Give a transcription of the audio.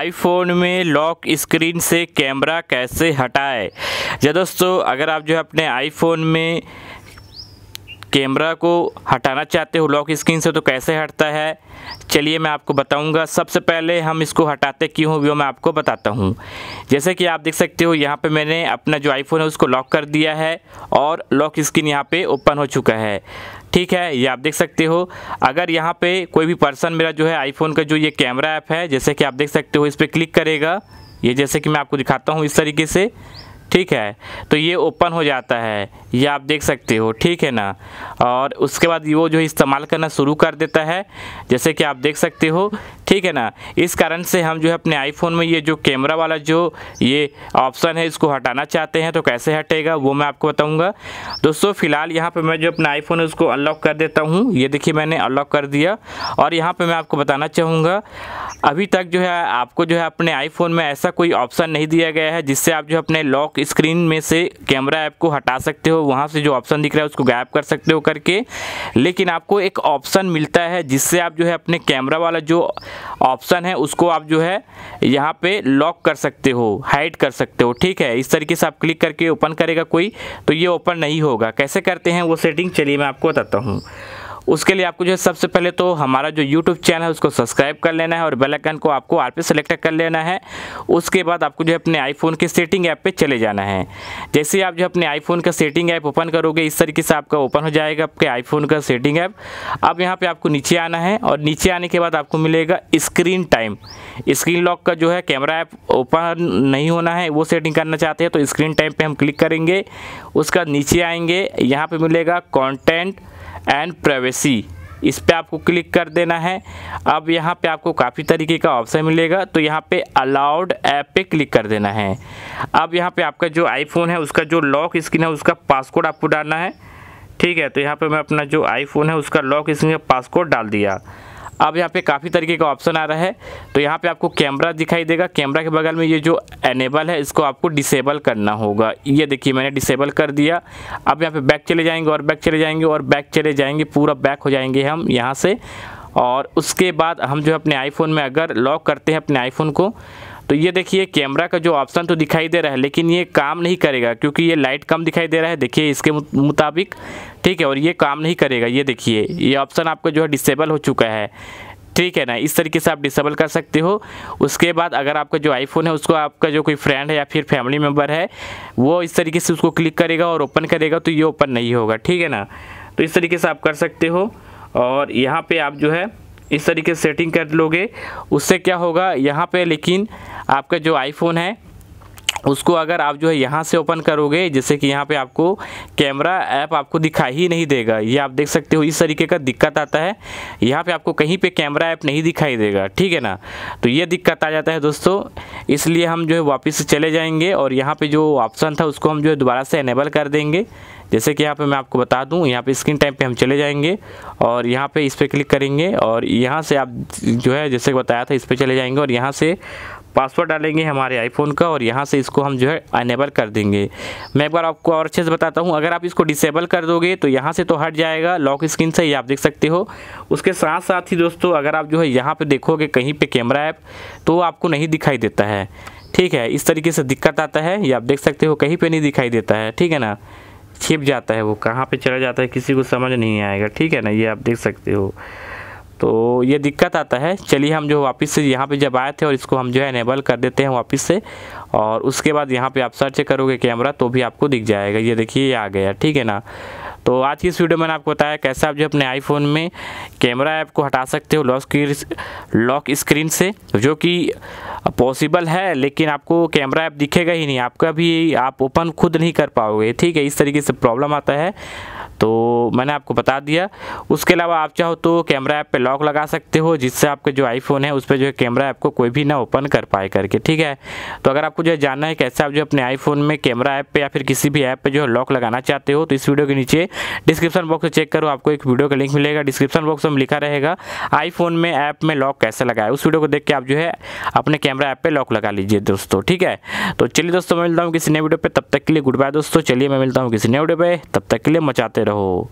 iPhone में lock screen से camera कैसे हटाए जो दोस्तों अगर आप जो है अपने आईफोन में कैमरा को हटाना चाहते हो लॉक स्क्रीन से तो कैसे हटता है चलिए मैं आपको बताऊंगा सबसे पहले हम इसको हटाते क्यों वो मैं आपको बताता हूं जैसे कि आप देख सकते हो यहाँ पे मैंने अपना जो आईफोन है उसको लॉक कर दिया है और लॉक स्क्रीन यहाँ पे ओपन हो चुका है ठीक है ये आप देख सकते हो अगर यहाँ पे कोई भी पर्सन मेरा जो है आईफोन का जो ये कैमरा ऐप है जैसे कि आप देख सकते हो इस पर क्लिक करेगा ये जैसे कि मैं आपको दिखाता हूँ इस तरीके से ठीक है तो ये ओपन हो जाता है ये आप देख सकते हो ठीक है ना और उसके बाद वो जो इस्तेमाल करना शुरू कर देता है जैसे कि आप देख सकते हो ठीक है ना इस कारण से हम जो है अपने आईफोन में ये जो कैमरा वाला जो ये ऑप्शन है इसको हटाना चाहते हैं तो कैसे हटेगा वो मैं आपको बताऊँगा दोस्तों फ़िलहाल यहाँ पर मैं जो अपना आईफोन है उसको अनलॉक कर देता हूँ ये देखिए मैंने अनलॉक कर दिया और यहाँ पर मैं आपको बताना चाहूँगा अभी तक जो है आपको जो है अपने आईफोन में ऐसा कोई ऑप्शन नहीं दिया गया है जिससे आप जो अपने लॉक स्क्रीन में से कैमरा ऐप को हटा सकते हो वहाँ से जो ऑप्शन दिख रहा है उसको गायब कर सकते हो करके लेकिन आपको एक ऑप्शन मिलता है जिससे आप जो है अपने कैमरा वाला जो ऑप्शन है उसको आप जो है यहाँ पे लॉक कर सकते हो हाइड कर सकते हो ठीक है इस तरीके से आप क्लिक करके ओपन करेगा कोई तो ये ओपन नहीं होगा कैसे करते हैं वो सेटिंग चलिए मैं आपको बताता हूँ उसके लिए आपको जो है सबसे पहले तो हमारा जो यूट्यूब चैनल है उसको सब्सक्राइब कर लेना है और आइकन को आपको आर पे सेलेक्ट कर लेना है उसके बाद आपको जो है अपने आईफोन के सेटिंग ऐप पर चले जाना है जैसे आप जो अपने आईफोन का सेटिंग ऐप ओपन करोगे इस तरीके से आपका ओपन हो जाएगा आपके आईफोन का सेटिंग ऐप अब यहाँ पर आपको नीचे आना है और नीचे आने के बाद आपको मिलेगा स्क्रीन टाइम स्क्रीन लॉक का जो है कैमरा ऐप ओपन नहीं होना है वो सेटिंग करना चाहते हैं तो स्क्रीन टाइम पर हम क्लिक करेंगे उसका नीचे आएंगे यहाँ पर मिलेगा कॉन्टेंट एंड प्राइवेसी इस पर आपको क्लिक कर देना है अब यहाँ पे आपको काफ़ी तरीके का ऑप्शन मिलेगा तो यहाँ पे अलाउड ऐप पे क्लिक कर देना है अब यहाँ पे आपका जो आईफोन है उसका जो लॉक स्क्रीन है उसका पासकोड आपको डालना है ठीक है तो यहाँ पे मैं अपना जो आईफोन है उसका लॉक स्क्रीन का पासकोड डाल दिया अब यहाँ पे काफ़ी तरीके का ऑप्शन आ रहा है तो यहाँ पे आपको कैमरा दिखाई देगा कैमरा के बगल में ये जो एनेबल है इसको आपको डिसेबल करना होगा ये देखिए मैंने डिसेबल कर दिया अब यहाँ पे बैक चले जाएंगे और बैक चले जाएंगे और बैक चले जाएंगे पूरा बैक हो जाएंगे हम यहाँ से और उसके बाद हम जो अपने आईफोन में अगर लॉक करते हैं अपने आईफोन को तो ये देखिए कैमरा का जो ऑप्शन तो दिखाई दे रहा है लेकिन ये काम नहीं करेगा क्योंकि ये लाइट कम दिखाई दे रहा है देखिए इसके मुताबिक ठीक है और ये काम नहीं करेगा ये देखिए ये ऑप्शन आपका जो है डिसेबल हो चुका है ठीक है ना इस तरीके से आप डिसेबल कर सकते हो उसके बाद अगर आपका जो आईफोन है उसको आपका जो कोई फ्रेंड है या फिर फैमिली मेम्बर है वो इस तरीके से उसको क्लिक करेगा और ओपन करेगा तो ये ओपन नहीं होगा ठीक है ना तो इस तरीके से आप कर सकते हो और यहाँ पे आप जो है इस तरीके सेटिंग कर लोगे उससे क्या होगा यहाँ पे लेकिन आपका जो आईफोन है उसको अगर आप जो है यहाँ से ओपन करोगे जैसे कि यहाँ पे आपको कैमरा ऐप आपको दिखाई ही नहीं देगा ये आप देख सकते हो इस तरीके का दिक्कत आता है यहाँ पे आपको कहीं पे कैमरा ऐप नहीं दिखाई देगा ठीक है ना तो ये दिक्कत आ जाता है दोस्तों इसलिए हम जो है वापस चले जाएंगे और यहाँ पर जो ऑप्शन था उसको हम जो है दोबारा से इनेबल कर देंगे जैसे कि यहाँ पर मैं आपको बता दूँ यहाँ पर स्क्रीन टाइम पर हम चले जाएँगे और यहाँ पर इस पर क्लिक करेंगे और यहाँ से आप जो है जैसे बताया था इस पर चले जाएँगे और यहाँ से पासवर्ड डालेंगे हमारे आईफोन का और यहाँ से इसको हम जो है अनेबल कर देंगे मैं एक बार आपको और अच्छे से बताता हूँ अगर आप इसको डिसेबल कर दोगे तो यहाँ से तो हट जाएगा लॉक स्क्रीन से ये आप देख सकते हो उसके साथ साथ ही दोस्तों अगर आप जो है यहाँ पर देखोगे कहीं पर कैमरा ऐप तो आपको नहीं दिखाई देता है ठीक है इस तरीके से दिक्कत आता है ये आप देख सकते हो कहीं पर नहीं दिखाई देता है ठीक है ना छिप जाता है वो कहाँ पे चला जाता है किसी को समझ नहीं आएगा ठीक है ना ये आप देख सकते हो तो ये दिक्कत आता है चलिए हम जो वापस से यहाँ पे जब आए थे और इसको हम जो है इनेबल कर देते हैं वापस से और उसके बाद यहाँ पे आप सर्च करोगे कैमरा तो भी आपको दिख जाएगा ये देखिए ये आ गया ठीक है ना तो आज की इस वीडियो मैंने आपको बताया कैसे आप जो अपने आईफोन में कैमरा ऐप को हटा सकते हो लॉक लॉक स्क्रीन से जो कि पॉसिबल है लेकिन आपको कैमरा ऐप दिखेगा ही नहीं आपका भी आप ओपन खुद नहीं कर पाओगे ठीक है इस तरीके से प्रॉब्लम आता है तो मैंने आपको बता दिया उसके अलावा आप चाहो तो कैमरा ऐप पे लॉक लगा सकते हो जिससे आपके जो आईफोन है उस पर जो है कैमरा ऐप को कोई भी ना ओपन कर पाए करके ठीक है तो अगर आपको जो है जानना है कैसे आप जो अपने आईफोन में कैमरा ऐप पे या फिर किसी भी ऐप पे जो है लॉक लगाना चाहते हो तो इस वीडियो के नीचे डिस्क्रिप्शन बॉक्स चेक करो आपको एक वीडियो का लिंक मिलेगा डिस्क्रिप्शन बॉक्स में लिखा रहेगा आईफोन में ऐप में लॉक कैसे लगाए उस वीडियो को देख के आप जो है अपने कैमरा ऐप पर लॉक लगा लीजिए दोस्तों ठीक है तो चलिए दोस्तों मैं मिलता हूँ किसी नए वीडियो पर तब तक के लिए गुड बाय दोस्तों चलिए मैं मिलता हूँ किसी नए वीडियो पर तब तक के लिए मचाते रहो